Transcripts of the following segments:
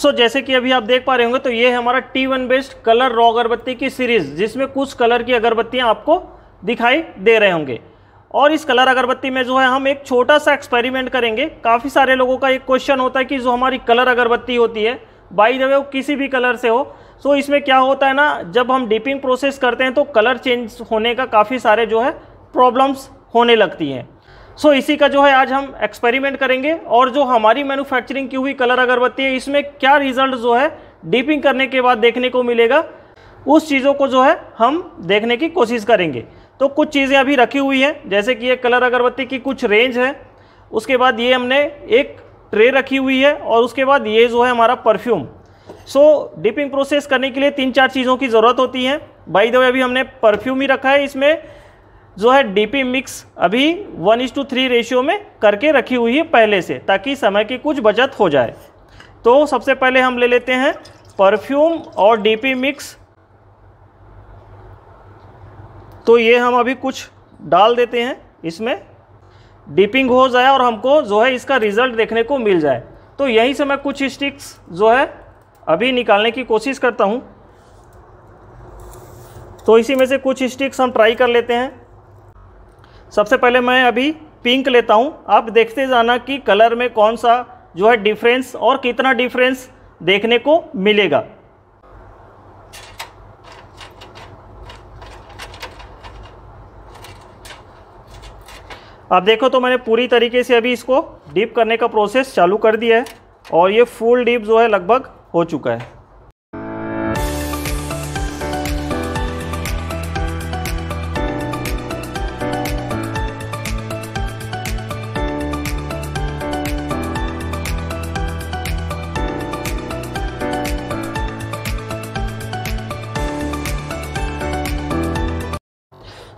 सो so, जैसे कि अभी आप देख पा रहे होंगे तो ये है हमारा T one based colour raw अगरबत्ती की सीरीज़ जिसमें कुछ कलर की अगरबत्तियाँ आपको दिखाई दे रहे होंगे और इस कलर अगरबत्ती में जो है हम एक छोटा सा एक्सपेरिमेंट करेंगे काफ़ी सारे लोगों का एक क्वेश्चन होता है कि जो हमारी कलर अगरबत्ती होती है बाई द वे वो किसी भी कलर से हो सो so, इसमें क्या होता है ना जब हम डिपिंग प्रोसेस करते हैं तो कलर चेंज होने का काफ़ी सारे जो है प्रॉब्लम्स होने लगती हैं सो so, इसी का जो है आज हम एक्सपेरिमेंट करेंगे और जो हमारी मैन्युफैक्चरिंग की हुई कलर अगरबत्ती है इसमें क्या रिजल्ट जो है डीपिंग करने के बाद देखने को मिलेगा उस चीज़ों को जो है हम देखने की कोशिश करेंगे तो कुछ चीज़ें अभी रखी हुई हैं जैसे कि ये कलर अगरबत्ती की कुछ रेंज है उसके बाद ये हमने एक ट्रे रखी हुई है और उसके बाद ये जो है हमारा perfume so so, dipping process करने के लिए तीन चार चीज़ों की ज़रूरत होती है बाई द वे अभी हमने परफ्यूम ही रखा है इसमें जो है डीपी मिक्स अभी one is two three ratio में करके रखी हुई है पहले से ताकि समय की कुछ बचत हो जाए तो सबसे पहले हम ले लेते हैं परफ्यूम और डीपी मिक्स तो ये हम अभी कुछ डाल देते हैं इसमें डीपिंग हो जाए और हमको जो है इसका रिज़ल्ट देखने को मिल जाए तो यहीं से मैं कुछ स्टिक्स जो है अभी निकालने की कोशिश करता हूँ तो इसी में से कुछ स्टिक्स हम ट्राई कर लेते हैं सबसे पहले मैं अभी पिंक लेता हूँ आप देखते जाना कि कलर में कौन सा जो है डिफरेंस और कितना डिफरेंस देखने को मिलेगा आप देखो तो मैंने पूरी तरीके से अभी इसको डीप करने का प्रोसेस चालू कर दिया है और ये फुल डीप जो है लगभग हो चुका है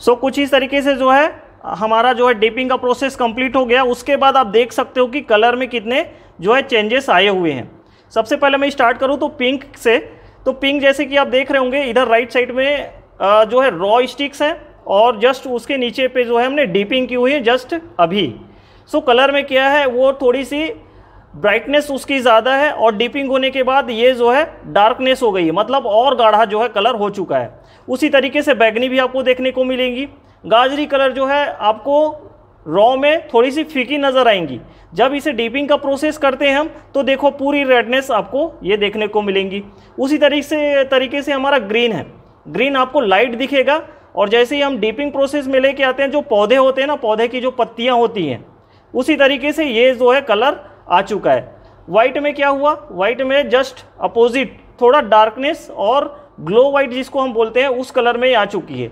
सो so, कुछ इस तरीके से जो है हमारा जो है डिपिंग का प्रोसेस कंप्लीट हो गया उसके बाद आप देख सकते हो कि कलर में कितने जो है चेंजेस आए हुए हैं सबसे पहले मैं स्टार्ट करूँ तो पिंक से तो पिंक जैसे कि आप देख रहे होंगे इधर राइट साइड में जो है रॉ स्टिक्स हैं और जस्ट उसके नीचे पे जो है हमने डीपिंग की हुई है जस्ट अभी सो so, कलर में क्या है वो थोड़ी सी ब्राइटनेस उसकी ज़्यादा है और डीपिंग होने के बाद ये जो है डार्कनेस हो गई है मतलब और गाढ़ा जो है कलर हो चुका है उसी तरीके से बैगनी भी आपको देखने को मिलेंगी गाजरी कलर जो है आपको रॉ में थोड़ी सी फीकी नज़र आएंगी जब इसे डीपिंग का प्रोसेस करते हैं हम तो देखो पूरी रेडनेस आपको ये देखने को मिलेंगी उसी तरीके से तरीके से हमारा ग्रीन है ग्रीन आपको लाइट दिखेगा और जैसे ही हम डीपिंग प्रोसेस में लेके आते हैं जो पौधे होते हैं ना पौधे की जो पत्तियाँ होती हैं उसी तरीके से ये जो है कलर आ चुका है वाइट में क्या हुआ वाइट में जस्ट अपोजिट थोड़ा डार्कनेस और ग्लो वाइट जिसको हम बोलते हैं उस कलर में आ चुकी है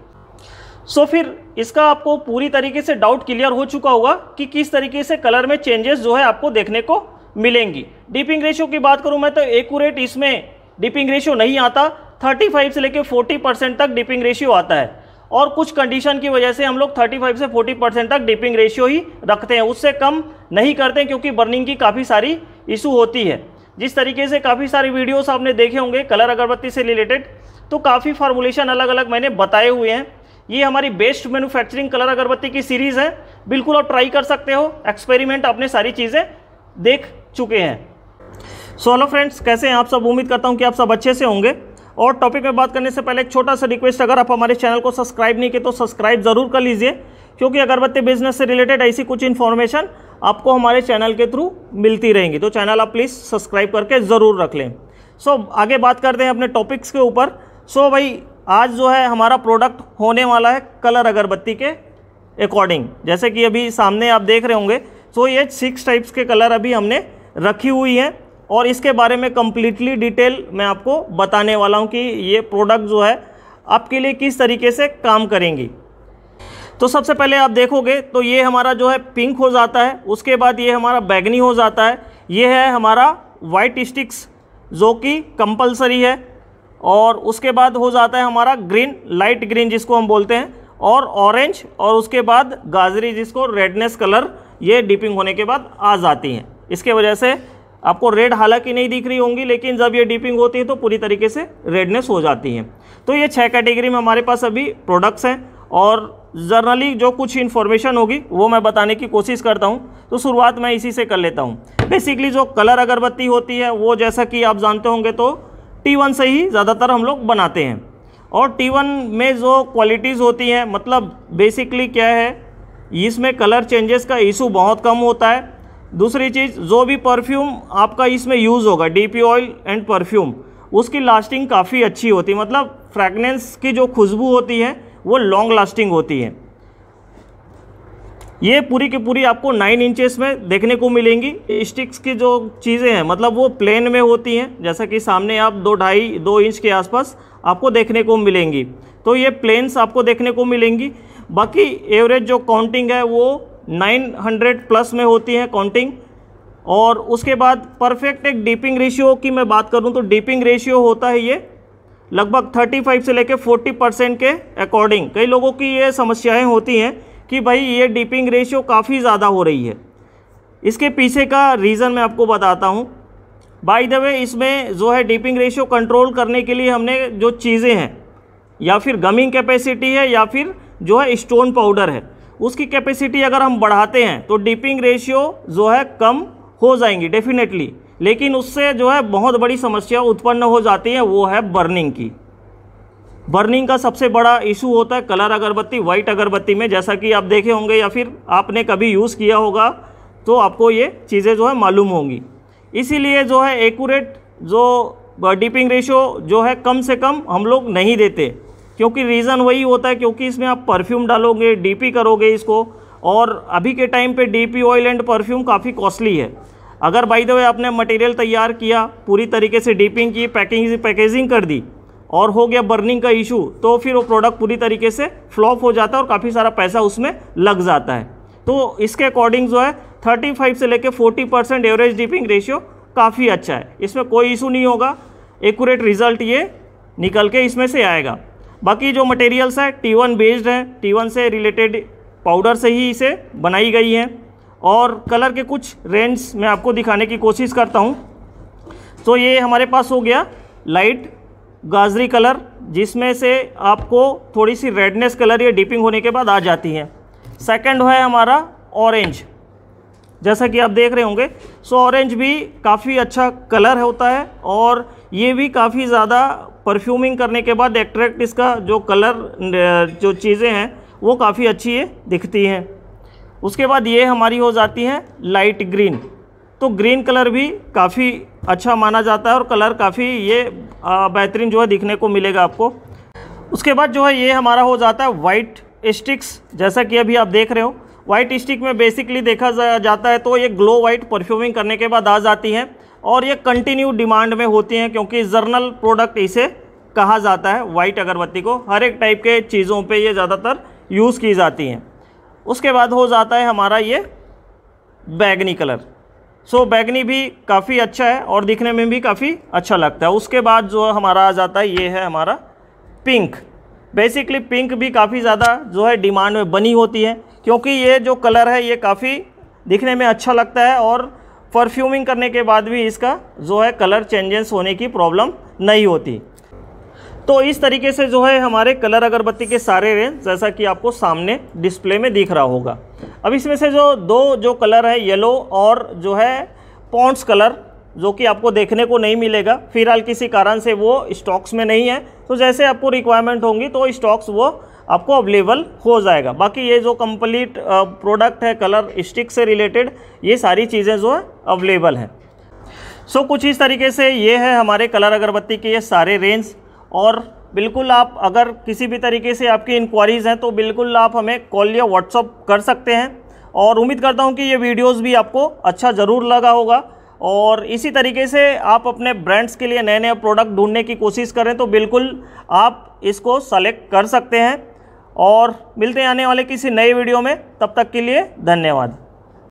सो so, फिर इसका आपको पूरी तरीके से डाउट क्लियर हो चुका होगा कि किस तरीके से कलर में चेंजेस जो है आपको देखने को मिलेंगी डिपिंग रेशियो की बात करूं मैं तो एकूरेट इसमें डिपिंग रेशियो नहीं आता 35 से लेकर 40 परसेंट तक डिपिंग रेशियो आता है और कुछ कंडीशन की वजह से हम लोग 35 से 40 परसेंट तक डिपिंग रेशियो ही रखते हैं उससे कम नहीं करते क्योंकि बर्निंग की काफ़ी सारी इशू होती है जिस तरीके से काफ़ी सारी वीडियोस आपने देखे होंगे कलर अगरबत्ती से रिलेटेड तो काफ़ी फार्मूलेशन अलग अलग मैंने बताए हुए हैं ये हमारी बेस्ट मैन्युफैक्चरिंग कलर अगरबत्ती की सीरीज़ है बिल्कुल आप ट्राई कर सकते हो एक्सपेरिमेंट आपने सारी चीज़ें देख चुके हैं सो हेलो फ्रेंड्स कैसे हैं आप सब उम्मीद करता हूँ कि आप सब अच्छे से होंगे और टॉपिक में बात करने से पहले एक छोटा सा रिक्वेस्ट अगर आप हमारे चैनल को सब्सक्राइब नहीं किए तो सब्सक्राइब ज़रूर कर लीजिए क्योंकि अगरबत्ती बिजनेस से रिलेटेड ऐसी कुछ इन्फॉर्मेशन आपको हमारे चैनल के थ्रू मिलती रहेंगी तो चैनल आप प्लीज़ सब्सक्राइब करके ज़रूर रख लें सो so, आगे बात करते हैं अपने टॉपिक्स के ऊपर सो so, भाई आज जो है हमारा प्रोडक्ट होने वाला है कलर अगरबत्ती के अकॉर्डिंग जैसे कि अभी सामने आप देख रहे होंगे सो so, ये सिक्स टाइप्स के कलर अभी हमने रखी हुई हैं और इसके बारे में कम्प्लीटली डिटेल मैं आपको बताने वाला हूँ कि ये प्रोडक्ट जो है आपके लिए किस तरीके से काम करेंगी तो सबसे पहले आप देखोगे तो ये हमारा जो है पिंक हो जाता है उसके बाद ये हमारा बैगनी हो जाता है ये है हमारा वाइट स्टिक्स जो कि कंपलसरी है और उसके बाद हो जाता है हमारा ग्रीन लाइट ग्रीन जिसको हम बोलते हैं और ऑरेंज और उसके बाद गाजरी जिसको रेडनेस कलर ये डिपिंग होने के बाद आ जाती हैं इसके वजह से आपको रेड हालांकि नहीं दिख रही होंगी लेकिन जब ये डिपिंग होती है तो पूरी तरीके से रेडनेस हो जाती है तो ये छः कैटेगरी में हमारे पास अभी प्रोडक्ट्स हैं और जर्नली जो कुछ इन्फॉर्मेशन होगी वो मैं बताने की कोशिश करता हूँ तो शुरुआत मैं इसी से कर लेता हूँ बेसिकली जो कलर अगरबत्ती होती है वो जैसा कि आप जानते होंगे तो टी वन से ही ज़्यादातर हम लोग बनाते हैं और टी वन में जो क्वालिटीज़ होती हैं मतलब बेसिकली क्या है इसमें कलर चेंजेस का इशू बहुत कम होता है दूसरी चीज़ जो भी परफ्यूम आपका इसमें यूज़ होगा डीपी ऑयल एंड परफ्यूम उसकी लास्टिंग काफ़ी अच्छी होती है मतलब फ्रैगनेंस की जो खुशबू होती है वो लॉन्ग लास्टिंग होती है ये पूरी की पूरी आपको नाइन इंचेस में देखने को मिलेंगी स्टिक्स की जो चीज़ें हैं मतलब वो प्लेन में होती हैं जैसा कि सामने आप दो ढाई दो इंच के आसपास आपको देखने को मिलेंगी तो ये प्लेन्स आपको देखने को मिलेंगी बाकी एवरेज जो काउंटिंग है वो 900 प्लस में होती है काउंटिंग और उसके बाद परफेक्ट एक डीपिंग रेशियो की मैं बात करूँ तो डीपिंग रेशियो होता है ये लगभग 35 से लेकर 40 परसेंट के अकॉर्डिंग कई लोगों की ये समस्याएं होती हैं कि भाई ये डिपिंग रेशियो काफ़ी ज़्यादा हो रही है इसके पीछे का रीज़न मैं आपको बताता हूँ बाई द वे इसमें जो है डिपिंग रेशियो कंट्रोल करने के लिए हमने जो चीज़ें हैं या फिर गमिंग कैपेसिटी है या फिर जो है स्टोन पाउडर है उसकी कैपेसिटी अगर हम बढ़ाते हैं तो डिपिंग रेशियो जो है कम हो जाएंगी डेफिनेटली लेकिन उससे जो है बहुत बड़ी समस्या उत्पन्न हो जाती है वो है बर्निंग की बर्निंग का सबसे बड़ा इशू होता है कलर अगरबत्ती वाइट अगरबत्ती में जैसा कि आप देखे होंगे या फिर आपने कभी यूज़ किया होगा तो आपको ये चीज़ें जो है मालूम होंगी इसीलिए जो है एकूरेट जो डिपिंग uh, रेशो जो है कम से कम हम लोग नहीं देते क्योंकि रीज़न वही होता है क्योंकि इसमें आप परफ्यूम डालोगे डीपी करोगे इसको और अभी के टाइम पे डीपी ऑयल एंड परफ्यूम काफ़ी कॉस्टली है अगर भाई दो आपने मटेरियल तैयार किया पूरी तरीके से डीपिंग की पैकिंग पैकेजिंग कर दी और हो गया बर्निंग का इशू तो फिर वो प्रोडक्ट पूरी तरीके से फ्लॉप हो जाता है और काफ़ी सारा पैसा उसमें लग जाता है तो इसके अकॉर्डिंग जो है थर्टी फाइव से लेकर forty percent average dipping ratio काफ़ी अच्छा है इसमें कोई इशू नहीं होगा एकूरेट रिजल्ट ये निकल के इसमें से आएगा बाकी जो मटेरियल्स है टी बेस्ड है टी से रिलेटेड पाउडर से ही इसे बनाई गई है और कलर के कुछ रेंज मैं आपको दिखाने की कोशिश करता हूँ तो ये हमारे पास हो गया लाइट गाजरी कलर जिसमें से आपको थोड़ी सी रेडनेस कलर या डिपिंग होने के बाद आ जाती है सेकंड है हमारा ऑरेंज जैसा कि आप देख रहे होंगे सो ऑरेंज भी काफ़ी अच्छा कलर होता है और ये भी काफ़ी ज़्यादा परफ्यूमिंग करने के बाद एट्रैक्ट इसका जो कलर जो चीज़ें हैं वो काफ़ी अच्छी है दिखती हैं उसके बाद ये हमारी हो जाती है लाइट ग्रीन तो ग्रीन कलर भी काफ़ी अच्छा माना जाता है और कलर काफ़ी ये बेहतरीन जो है दिखने को मिलेगा आपको उसके बाद जो है ये हमारा हो जाता है वाइट स्टिक्स जैसा कि अभी आप देख रहे हो वाइट स्टिक में बेसिकली देखा जाता है तो ये ग्लो वाइट परफ्यूमिंग करने के बाद आ जाती हैं और ये कंटिन्यू डिमांड में होती हैं क्योंकि जर्नल प्रोडक्ट इसे कहा जाता है वाइट अगरबत्ती को हर एक टाइप के चीज़ों पे ये ज़्यादातर यूज़ की जाती हैं उसके बाद हो जाता है हमारा ये बैगनी कलर सो so, बैगनी भी काफ़ी अच्छा है और दिखने में भी काफ़ी अच्छा लगता है उसके बाद जो हमारा आ जाता है ये है हमारा पिंक बेसिकली पिंक भी काफ़ी ज़्यादा जो है डिमांड में बनी होती है क्योंकि ये जो कलर है ये काफ़ी दिखने में अच्छा लगता है और परफ्यूमिंग करने के बाद भी इसका जो है कलर चेंजेस होने की प्रॉब्लम नहीं होती तो इस तरीके से जो है हमारे कलर अगरबत्ती के सारे रेंज जैसा कि आपको सामने डिस्प्ले में दिख रहा होगा अब इसमें से जो दो जो कलर है येलो और जो है पॉन्ट्स कलर जो कि आपको देखने को नहीं मिलेगा फिलहाल किसी कारण से वो स्टॉक्स में नहीं है तो जैसे आपको रिक्वायरमेंट होंगी तो स्टॉक्स वो आपको अवेलेबल हो जाएगा बाकी ये जो कंप्लीट प्रोडक्ट है कलर स्टिक से रिलेटेड ये सारी चीज़ें जो है अवेलेबल हैं सो so, कुछ इस तरीके से ये है हमारे कलर अगरबत्ती के ये सारे रेंज और बिल्कुल आप अगर किसी भी तरीके से आपकी इंक्वायरीज़ हैं तो बिल्कुल आप हमें कॉल या व्हाट्सअप कर सकते हैं और उम्मीद करता हूँ कि ये वीडियोस भी आपको अच्छा ज़रूर लगा होगा और इसी तरीके से आप अपने ब्रांड्स के लिए नए नए प्रोडक्ट ढूंढने की कोशिश करें तो बिल्कुल आप इसको सेलेक्ट कर सकते हैं और मिलते आने वाले किसी नए वीडियो में तब तक के लिए धन्यवाद